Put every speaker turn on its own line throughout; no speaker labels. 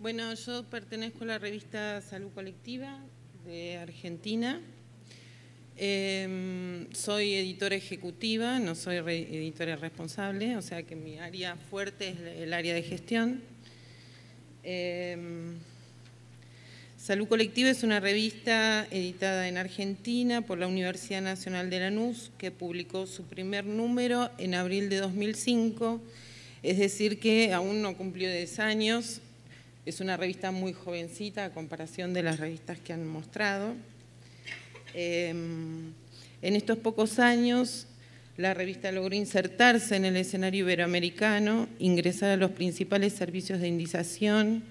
Bueno, yo pertenezco a la revista Salud Colectiva de Argentina. Em, soy editora ejecutiva, no soy editora responsable, o sea que mi área fuerte es el área de gestión. Em, Salud Colectiva es una revista editada en Argentina por la Universidad Nacional de Lanús que publicó su primer número en abril de 2005, es decir que aún no cumplió 10 años es una revista muy jovencita a comparación de las revistas que han mostrado. Em, en estos pocos años, la revista logró insertarse en el escenario iberoamericano, ingresar a los principales servicios de indización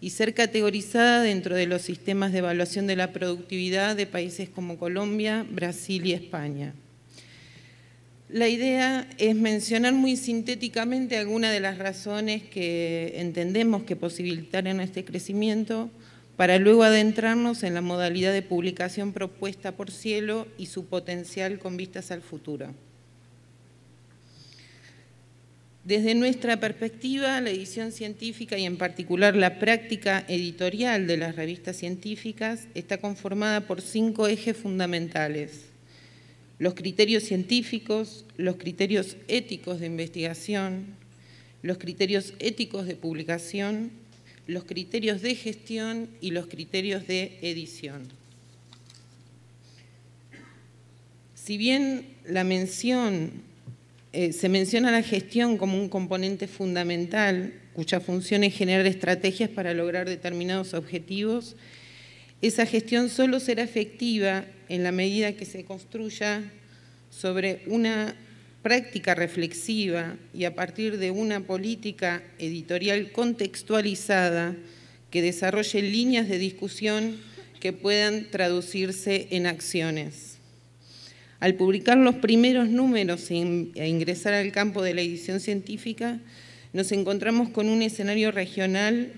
y ser categorizada dentro de los sistemas de evaluación de la productividad de países como Colombia, Brasil y España. La idea es mencionar muy sintéticamente algunas de las razones que entendemos que posibilitaron este crecimiento para luego adentrarnos en la modalidad de publicación propuesta por Cielo y su potencial con vistas al futuro. Desde nuestra perspectiva, la edición científica y en particular la práctica editorial de las revistas científicas está conformada por cinco ejes fundamentales los criterios científicos, los criterios éticos de investigación, los criterios éticos de publicación, los criterios de gestión y los criterios de edición. Si bien la mención, eh, se menciona la gestión como un componente fundamental, cuya función es generar estrategias para lograr determinados objetivos, esa gestión solo será efectiva en la medida que se construya sobre una práctica reflexiva y a partir de una política editorial contextualizada que desarrolle líneas de discusión que puedan traducirse en acciones. Al publicar los primeros números e, e ingresar al campo de la edición científica, nos encontramos con un escenario regional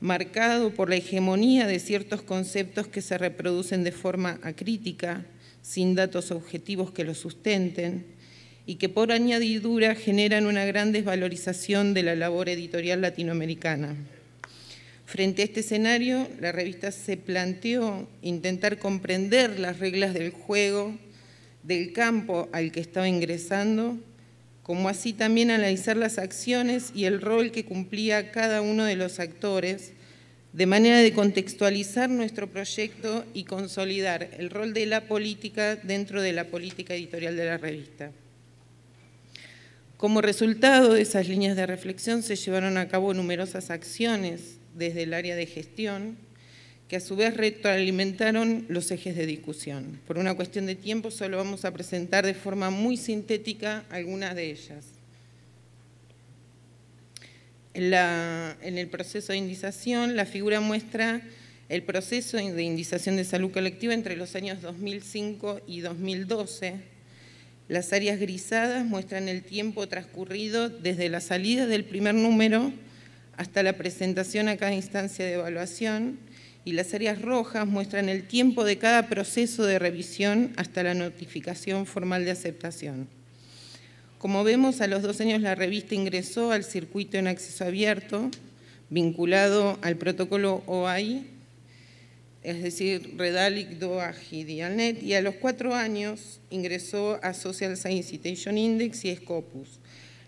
marcado por la hegemonía de ciertos conceptos que se reproducen de forma acrítica, sin datos objetivos que los sustenten, y que por añadidura generan una gran desvalorización de la labor editorial latinoamericana. Frente a este escenario, la revista se planteó intentar comprender las reglas del juego, del campo al que estaba ingresando como así también analizar las acciones y el rol que cumplía cada uno de los actores, de manera de contextualizar nuestro proyecto y consolidar el rol de la política dentro de la política editorial de la revista. Como resultado de esas líneas de reflexión se llevaron a cabo numerosas acciones desde el área de gestión, que a su vez retroalimentaron los ejes de discusión. Por una cuestión de tiempo solo vamos a presentar de forma muy sintética algunas de ellas. En, en el proceso de indización, la figura muestra el proceso de indización de salud colectiva entre los años 2005 y 2012. Las áreas grisadas muestran el tiempo transcurrido desde la salida del primer número hasta la presentación a cada instancia de evaluación y las áreas rojas muestran el tiempo de cada proceso de revisión hasta la notificación formal de aceptación. Como vemos, a los dos años la revista ingresó al circuito en acceso abierto, vinculado al protocolo OAI, es decir, Redalic, y Dialnet, y a los cuatro años ingresó a Social Science Citation Index y Scopus,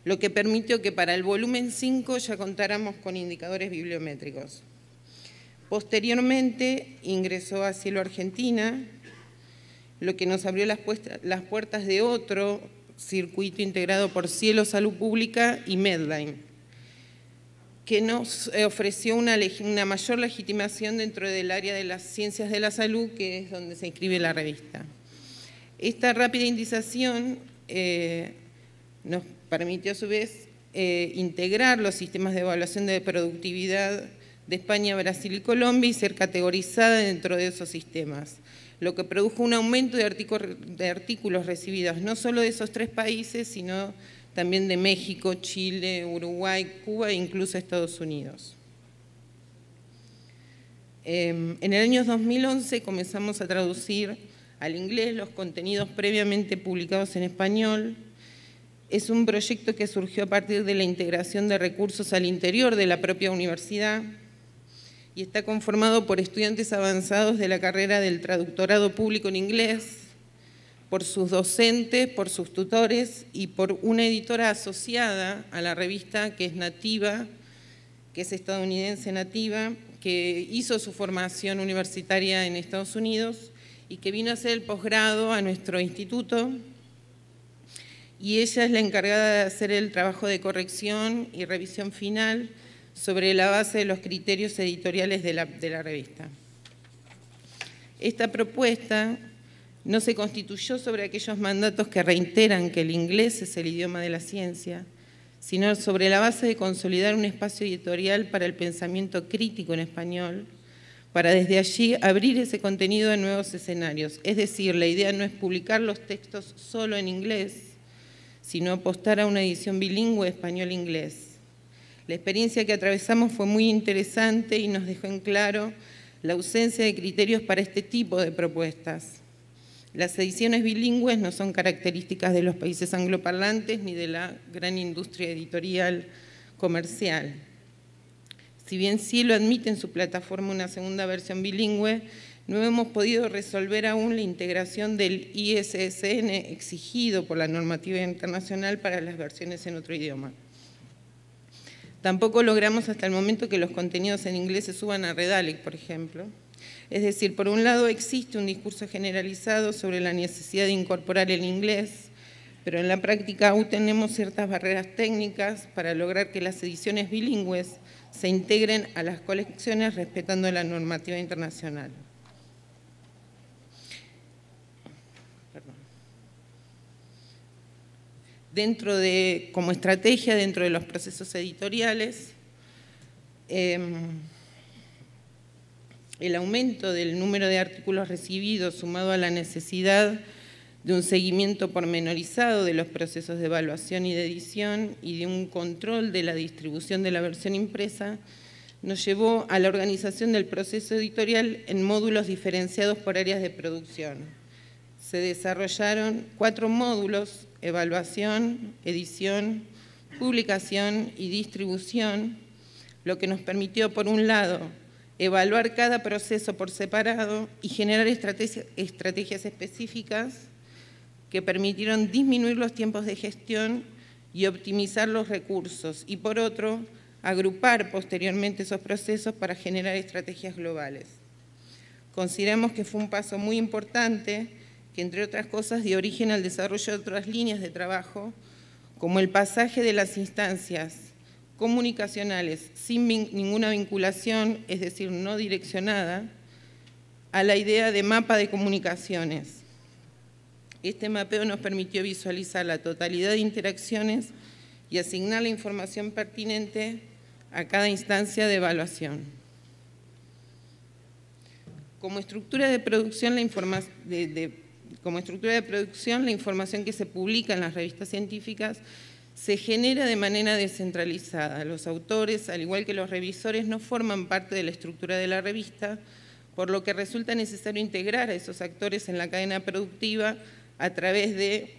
lo que permitió que para el volumen 5 ya contáramos con indicadores bibliométricos. Posteriormente ingresó a Cielo Argentina, lo que nos abrió las, puertas de otro circuito integrado por Cielo Salud Pública y Medline, que nos eh, ofreció una, mayor legitimación dentro del área de las ciencias de la salud, que es donde se inscribe la revista. Esta rápida indización eh, nos permitió a su vez eh, integrar los sistemas de evaluación de productividad España, Brasil y Colombia y ser categorizada dentro de esos sistemas, lo que produjo un aumento de, artículos recibidos no solo de esos tres países, sino también de México, Chile, Uruguay, Cuba e incluso Estados Unidos. Em, en el año 2011 comenzamos a traducir al inglés los contenidos previamente publicados en español, es un proyecto que surgió a partir de la integración de recursos al interior de la propia universidad y está conformado por estudiantes avanzados de la carrera del traductorado público en inglés, por sus docentes, por sus tutores y por una editora asociada a la revista que es nativa, que es estadounidense nativa, que hizo su formación universitaria en Estados Unidos y que vino a hacer el posgrado a nuestro instituto. Y ella es la encargada de hacer el trabajo de corrección y revisión final sobre la base de los criterios editoriales de la, revista. Esta propuesta no se constituyó sobre aquellos mandatos que reiteran que el inglés es el idioma de la ciencia, sino sobre la base de consolidar un espacio editorial para el pensamiento crítico en español, para desde allí abrir ese contenido a nuevos escenarios. Es decir, la idea no es publicar los textos solo en inglés, sino apostar a una edición bilingüe español-inglés la experiencia que atravesamos fue muy interesante y nos dejó en claro la ausencia de criterios para este tipo de propuestas. Las ediciones bilingües no son características de los países angloparlantes ni de la gran industria editorial comercial. Si bien sí lo admite en su plataforma una segunda versión bilingüe, no hemos podido resolver aún la integración del ISSN exigido por la normativa internacional para las versiones en otro idioma. Tampoco logramos hasta el momento que los contenidos en inglés se suban a Redalic, por ejemplo. Es decir, por un lado existe un discurso generalizado sobre la necesidad de incorporar el inglés, pero en la práctica aún tenemos ciertas barreras técnicas para lograr que las ediciones bilingües se integren a las colecciones respetando la normativa internacional. dentro de, como estrategia dentro de los procesos editoriales, em, el aumento del número de artículos recibidos sumado a la necesidad de un seguimiento pormenorizado de los procesos de evaluación y de edición y de un control de la distribución de la versión impresa, nos llevó a la organización del proceso editorial en módulos diferenciados por áreas de producción se desarrollaron cuatro módulos, evaluación, edición, publicación y distribución, lo que nos permitió, por un lado, evaluar cada proceso por separado y generar estrategias específicas que permitieron disminuir los tiempos de gestión y optimizar los recursos, y por otro, agrupar posteriormente esos procesos para generar estrategias globales. Consideramos que fue un paso muy importante que entre otras cosas dio origen al desarrollo de otras líneas de trabajo, como el pasaje de las instancias comunicacionales sin ninguna vinculación, es decir, no direccionada, a la idea de mapa de comunicaciones. Este mapeo nos permitió visualizar la totalidad de interacciones y asignar la información pertinente a cada instancia de evaluación. Como estructura de producción la de, como estructura de producción, la información que se publica en las revistas científicas se genera de manera descentralizada. Los autores, al igual que los revisores, no forman parte de la estructura de la revista, por lo que resulta necesario integrar a esos actores en la cadena productiva a través de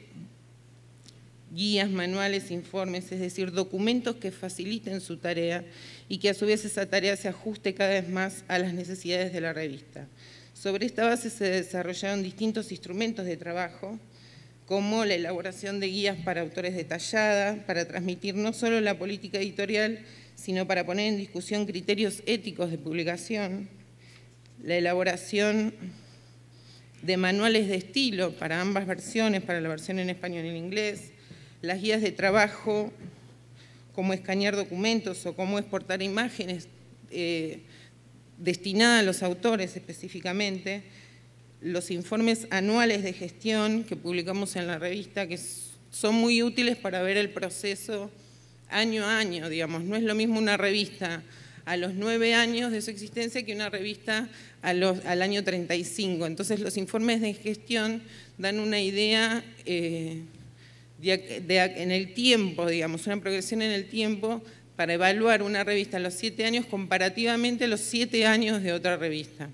guías, manuales, informes, es decir, documentos que faciliten su tarea y que a su vez esa tarea se ajuste cada vez más a las necesidades de la revista. Sobre esta base se desarrollaron distintos instrumentos de trabajo, como la elaboración de guías para autores detalladas, para transmitir no solo la política editorial, sino para poner en discusión criterios éticos de publicación, la elaboración de manuales de estilo para ambas versiones, para la versión en español y en inglés, las guías de trabajo, como escanear documentos o cómo exportar imágenes, eh, destinada a los autores específicamente, los informes anuales de gestión que publicamos en la revista, que son muy útiles para ver el proceso año a año, digamos. No es lo mismo una revista a los nueve años de su existencia que una revista al año 35. Entonces los informes de gestión dan una idea eh, en el tiempo, digamos, una progresión en el tiempo para evaluar una revista a los siete años comparativamente a los siete años de otra revista.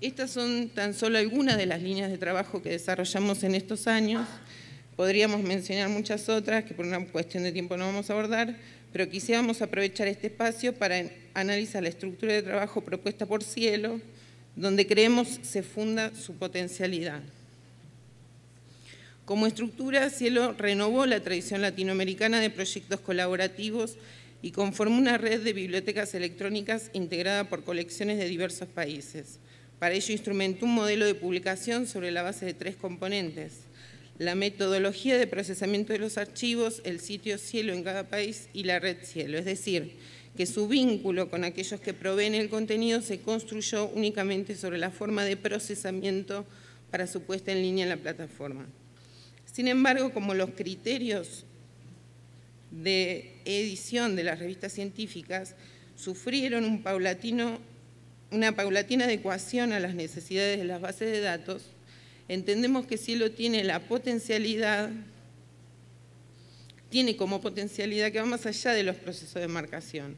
Estas son tan solo algunas de las líneas de trabajo que desarrollamos en estos años. Podríamos mencionar muchas otras que por una cuestión de tiempo no vamos a abordar, pero quisiéramos aprovechar este espacio para analizar la estructura de trabajo propuesta por Cielo, donde creemos se funda su potencialidad. Como estructura, Cielo renovó la tradición latinoamericana de proyectos colaborativos y conformó una red de bibliotecas electrónicas integrada por colecciones de diversos países. Para ello instrumentó un modelo de publicación sobre la base de tres componentes, la metodología de procesamiento de los archivos, el sitio Cielo en cada país y la red Cielo, es decir, que su vínculo con aquellos que proveen el contenido se construyó únicamente sobre la forma de procesamiento para su puesta en línea en la plataforma. Sin embargo, como los criterios de edición de las revistas científicas sufrieron un paulatino, una paulatina adecuación a las necesidades de las bases de datos, entendemos que Cielo tiene la potencialidad, tiene como potencialidad que va más allá de los procesos de marcación.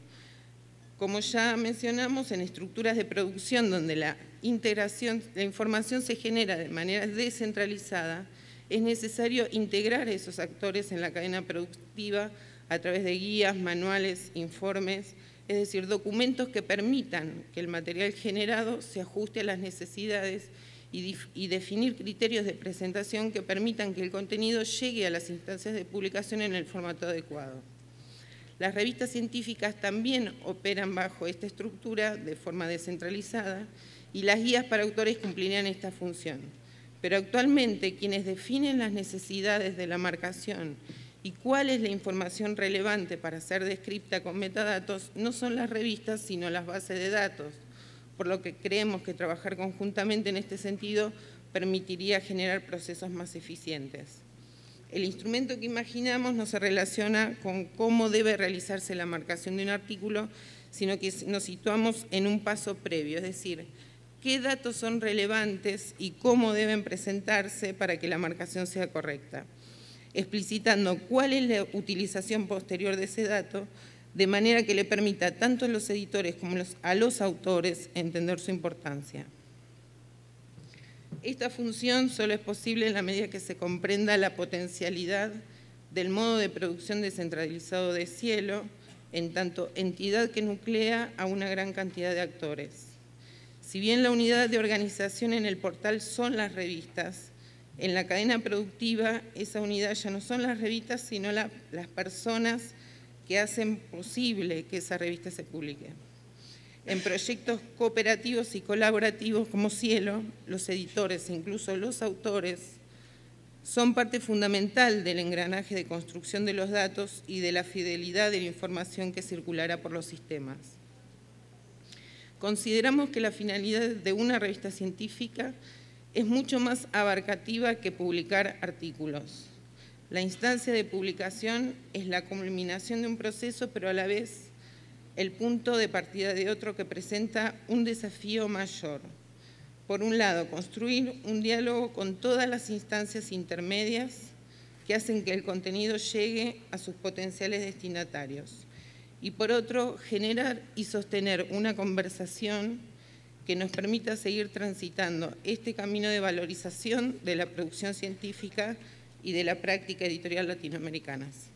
Como ya mencionamos, en estructuras de producción donde la integración, la información se genera de manera descentralizada, es necesario integrar a esos actores en la cadena productiva a través de guías, manuales, informes, es decir, documentos que permitan que el material generado se ajuste a las necesidades y, definir criterios de presentación que permitan que el contenido llegue a las instancias de publicación en el formato adecuado. Las revistas científicas también operan bajo esta estructura de forma descentralizada y las guías para autores cumplirán esta función pero actualmente quienes definen las necesidades de la marcación y cuál es la información relevante para ser descripta con metadatos no son las revistas, sino las bases de datos, por lo que creemos que trabajar conjuntamente en este sentido permitiría generar procesos más eficientes. El instrumento que imaginamos no se relaciona con cómo debe realizarse la marcación de un artículo, sino que nos situamos en un paso previo, es decir, qué datos son relevantes y cómo deben presentarse para que la marcación sea correcta, explicitando cuál es la utilización posterior de ese dato, de manera que le permita tanto a los editores como a los autores entender su importancia. Esta función solo es posible en la medida que se comprenda la potencialidad del modo de producción descentralizado de cielo, en tanto entidad que nuclea a una gran cantidad de actores. Si bien la unidad de organización en el portal son las revistas, en la cadena productiva esa unidad ya no son las revistas, sino las personas que hacen posible que esa revista se publique. En proyectos cooperativos y colaborativos como Cielo, los editores, e incluso los autores, son parte fundamental del engranaje de construcción de los datos y de la fidelidad de la información que circulará por los sistemas. Consideramos que la finalidad de una revista científica es mucho más abarcativa que publicar artículos. La instancia de publicación es la culminación de un proceso, pero a la vez el punto de partida de otro que presenta un desafío mayor. Por un lado, construir un diálogo con todas las instancias intermedias que hacen que el contenido llegue a sus potenciales destinatarios y por otro, generar y sostener una conversación que nos permita seguir transitando este camino de valorización de la producción científica y de la práctica editorial latinoamericanas.